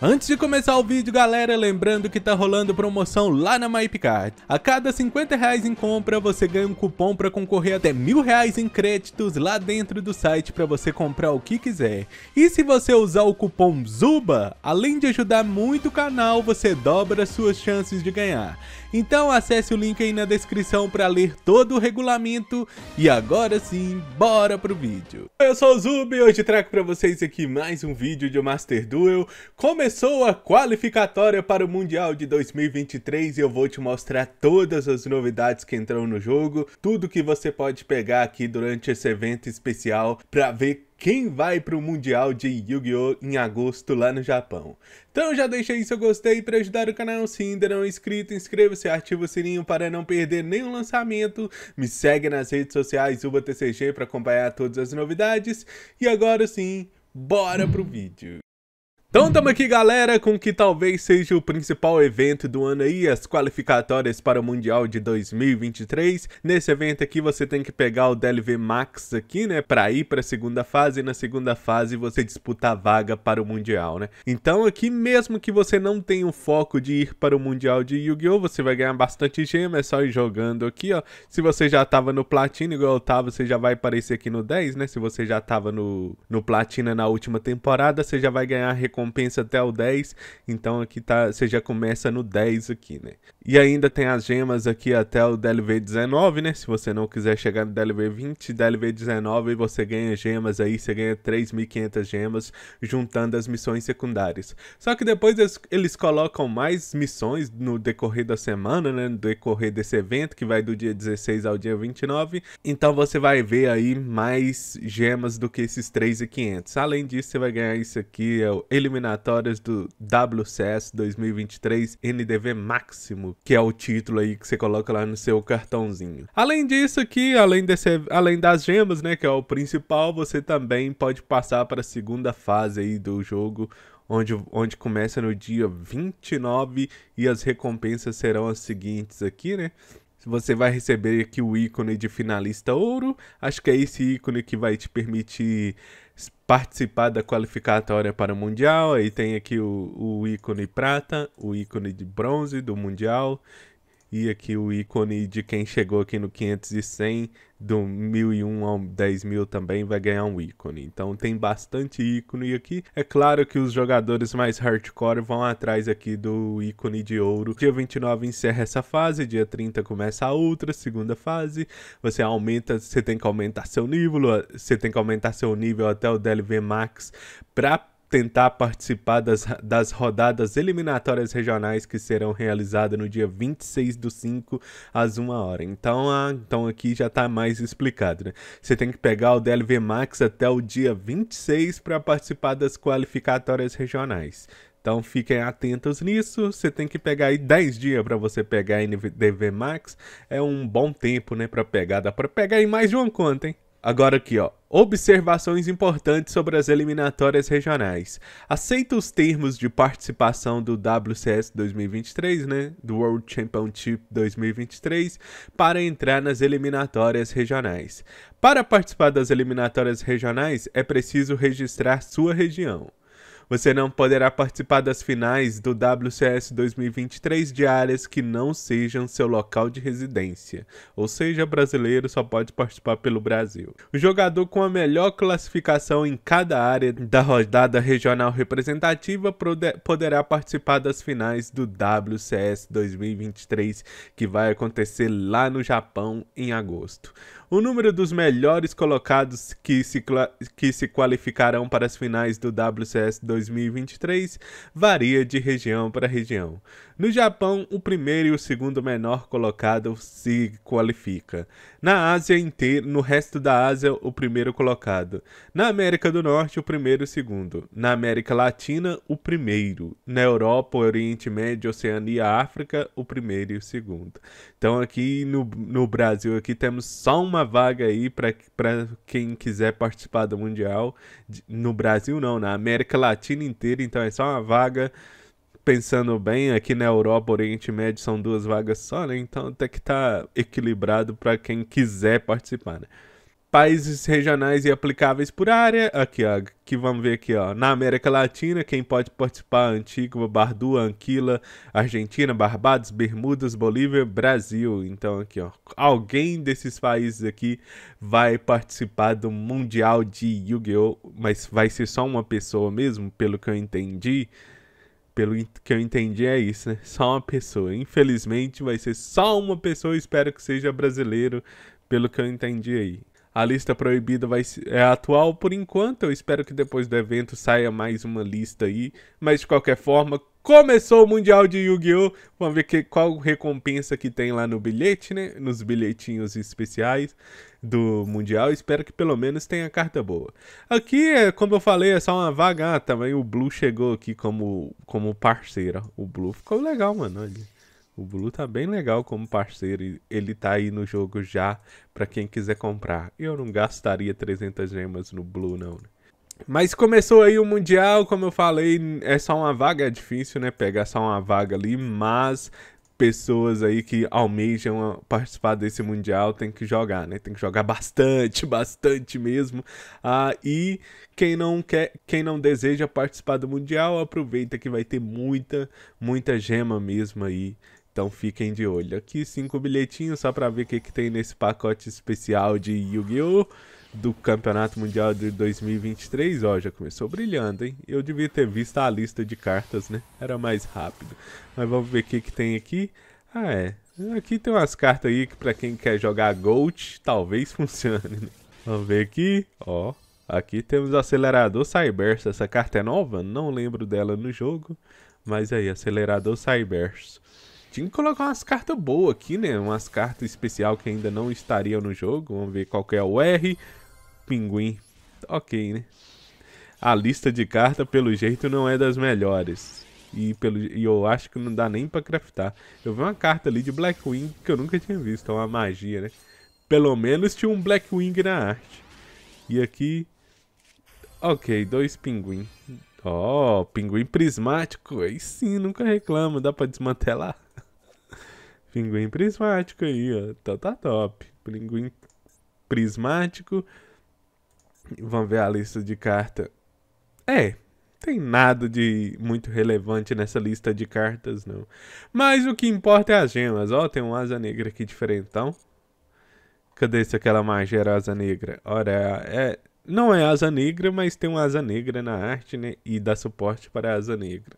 Antes de começar o vídeo, galera, lembrando que tá rolando promoção lá na MyPicard. A cada 50 reais em compra, você ganha um cupom para concorrer até mil reais em créditos lá dentro do site para você comprar o que quiser. E se você usar o cupom ZUBA, além de ajudar muito o canal, você dobra suas chances de ganhar. Então acesse o link aí na descrição para ler todo o regulamento. E agora sim, bora pro vídeo. Eu sou o Zuba e hoje trago para vocês aqui mais um vídeo de Master Duel. Começando Começou a qualificatória para o Mundial de 2023 e eu vou te mostrar todas as novidades que entram no jogo, tudo que você pode pegar aqui durante esse evento especial para ver quem vai para o Mundial de Yu-Gi-Oh! em agosto lá no Japão. Então já deixa aí seu gostei para ajudar o canal, se ainda não é inscrito, inscreva-se e ativa o sininho para não perder nenhum lançamento, me segue nas redes sociais UbaTCG para acompanhar todas as novidades, e agora sim, bora pro vídeo! Então estamos aqui, galera, com o que talvez seja o principal evento do ano aí, as qualificatórias para o Mundial de 2023. Nesse evento aqui você tem que pegar o DLV Max aqui, né, para ir para a segunda fase e na segunda fase você disputar a vaga para o Mundial, né? Então aqui mesmo que você não tenha o foco de ir para o Mundial de Yu-Gi-Oh, você vai ganhar bastante gema, é só ir jogando aqui, ó. Se você já tava no Platina, igual eu tava, você já vai aparecer aqui no 10, né? Se você já tava no, no Platina na última temporada, você já vai ganhar recompensa recompensa até o 10, então aqui tá, você já começa no 10 aqui, né? E ainda tem as gemas aqui até o DLV 19, né? Se você não quiser chegar no DLV 20, DLV 19 você ganha gemas aí, você ganha 3.500 gemas juntando as missões secundárias. Só que depois eles colocam mais missões no decorrer da semana, né? No decorrer desse evento que vai do dia 16 ao dia 29. Então você vai ver aí mais gemas do que esses 3.500. Além disso, você vai ganhar isso aqui, é o Ele eliminatórias do WCS 2023 NDV Máximo, que é o título aí que você coloca lá no seu cartãozinho. Além disso aqui, além, desse, além das gemas, né, que é o principal, você também pode passar para a segunda fase aí do jogo, onde, onde começa no dia 29 e as recompensas serão as seguintes aqui, né? você vai receber aqui o ícone de finalista ouro. Acho que é esse ícone que vai te permitir participar da qualificatória para o Mundial. Aí tem aqui o, o ícone prata, o ícone de bronze do Mundial e aqui o ícone de quem chegou aqui no 500 e 100, do 1001 ao 10 mil também vai ganhar um ícone. Então tem bastante ícone aqui. É claro que os jogadores mais hardcore vão atrás aqui do ícone de ouro. Dia 29 encerra essa fase, dia 30 começa a outra, segunda fase. Você aumenta, você tem que aumentar seu nível, você tem que aumentar seu nível até o DLV Max para tentar participar das, das rodadas eliminatórias regionais que serão realizadas no dia 26 do 5 às 1 hora. Então, ah, então aqui já está mais explicado, né? Você tem que pegar o DLV Max até o dia 26 para participar das qualificatórias regionais. Então fiquem atentos nisso. Você tem que pegar aí 10 dias para você pegar NDV Max. É um bom tempo, né, para pegar. Dá para pegar em mais de uma conta, hein? Agora aqui, ó. Observações importantes sobre as eliminatórias regionais. Aceita os termos de participação do WCS 2023, né? Do World Championship 2023, para entrar nas eliminatórias regionais. Para participar das eliminatórias regionais, é preciso registrar sua região. Você não poderá participar das finais do WCS 2023 de áreas que não sejam seu local de residência, ou seja, brasileiro só pode participar pelo Brasil. O jogador com a melhor classificação em cada área da rodada regional representativa poderá participar das finais do WCS 2023 que vai acontecer lá no Japão em agosto o número dos melhores colocados que se, que se qualificarão para as finais do WCS 2023 varia de região para região. No Japão, o primeiro e o segundo menor colocado se qualifica. Na Ásia inteira, no resto da Ásia, o primeiro colocado. Na América do Norte, o primeiro e o segundo. Na América Latina, o primeiro. Na Europa, Oriente Médio, Oceania, e África, o primeiro e o segundo. Então aqui no, no Brasil aqui temos só uma uma vaga aí para quem quiser participar do Mundial. No Brasil, não, na América Latina inteira. Então é só uma vaga. Pensando bem, aqui na Europa, Oriente Médio são duas vagas só, né? Então até que tá equilibrado para quem quiser participar, né? países regionais e aplicáveis por área. Aqui, ó, que vamos ver aqui, ó. Na América Latina, quem pode participar? Antigua, Bardu, Anquila, Argentina, Barbados, Bermudas, Bolívia, Brasil. Então, aqui, ó. Alguém desses países aqui vai participar do Mundial de Yu-Gi-Oh! Mas vai ser só uma pessoa mesmo, pelo que eu entendi. Pelo que eu entendi é isso, né? Só uma pessoa. Infelizmente vai ser só uma pessoa, espero que seja brasileiro, pelo que eu entendi aí. A lista proibida vai é atual por enquanto. Eu espero que depois do evento saia mais uma lista aí. Mas de qualquer forma, começou o Mundial de Yu-Gi-Oh! Vamos ver que, qual recompensa que tem lá no bilhete, né? Nos bilhetinhos especiais do Mundial. Espero que pelo menos tenha carta boa. Aqui, é, como eu falei, é só uma vaga. Ah, também tá, o Blue chegou aqui como, como parceiro. O Blue ficou legal, mano. Olha. O Blue tá bem legal como parceiro, ele tá aí no jogo já para quem quiser comprar. Eu não gastaria 300 gemas no Blue não. Né? Mas começou aí o mundial, como eu falei, é só uma vaga, é difícil, né, pegar só uma vaga ali, mas pessoas aí que almejam participar desse mundial tem que jogar, né? Tem que jogar bastante, bastante mesmo. Ah, e quem não quer, quem não deseja participar do mundial, aproveita que vai ter muita, muita gema mesmo aí então fiquem de olho. Aqui cinco bilhetinhos só para ver o que, que tem nesse pacote especial de Yu-Gi-Oh! do Campeonato Mundial de 2023. Ó, já começou brilhando, hein? Eu devia ter visto a lista de cartas, né? Era mais rápido. Mas vamos ver o que, que tem aqui. Ah, é. Aqui tem umas cartas aí que pra quem quer jogar Gold, talvez funcione, né? Vamos ver aqui, ó. Aqui temos o acelerador Cyberso. Essa carta é nova? Não lembro dela no jogo. Mas aí, acelerador Cyberso. Tinha que colocar umas cartas boas aqui, né? Umas cartas especial que ainda não estariam no jogo. Vamos ver qual que é o R. Pinguim. Ok, né? A lista de cartas, pelo jeito, não é das melhores. E, pelo, e eu acho que não dá nem pra craftar. Eu vi uma carta ali de Blackwing que eu nunca tinha visto. É uma magia, né? Pelo menos tinha um Blackwing na arte. E aqui... Ok, dois pinguim. Ó, oh, pinguim prismático. Aí sim, nunca reclamo. Dá pra desmantelar. Pinguim prismático aí, ó. Tá, tá top. Pinguim prismático. Vamos ver a lista de carta. É, tem nada de muito relevante nessa lista de cartas, não. Mas o que importa é as gemas. Ó, tem um asa negra aqui diferentão. Cadê se aquela magia era asa negra? Ora, é, não é asa negra, mas tem uma asa negra na arte, né? E dá suporte para a asa negra.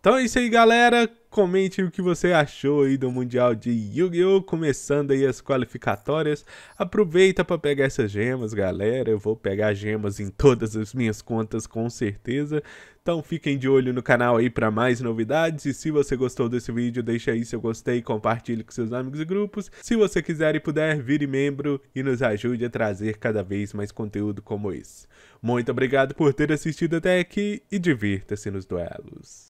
Então é isso aí, galera. Comente o que você achou aí do Mundial de Yu-Gi-Oh! Começando aí as qualificatórias. Aproveita para pegar essas gemas, galera. Eu vou pegar gemas em todas as minhas contas, com certeza. Então fiquem de olho no canal aí para mais novidades. E se você gostou desse vídeo, deixa aí seu gostei, compartilhe com seus amigos e grupos. Se você quiser e puder, vire membro e nos ajude a trazer cada vez mais conteúdo como esse. Muito obrigado por ter assistido até aqui e divirta-se nos duelos.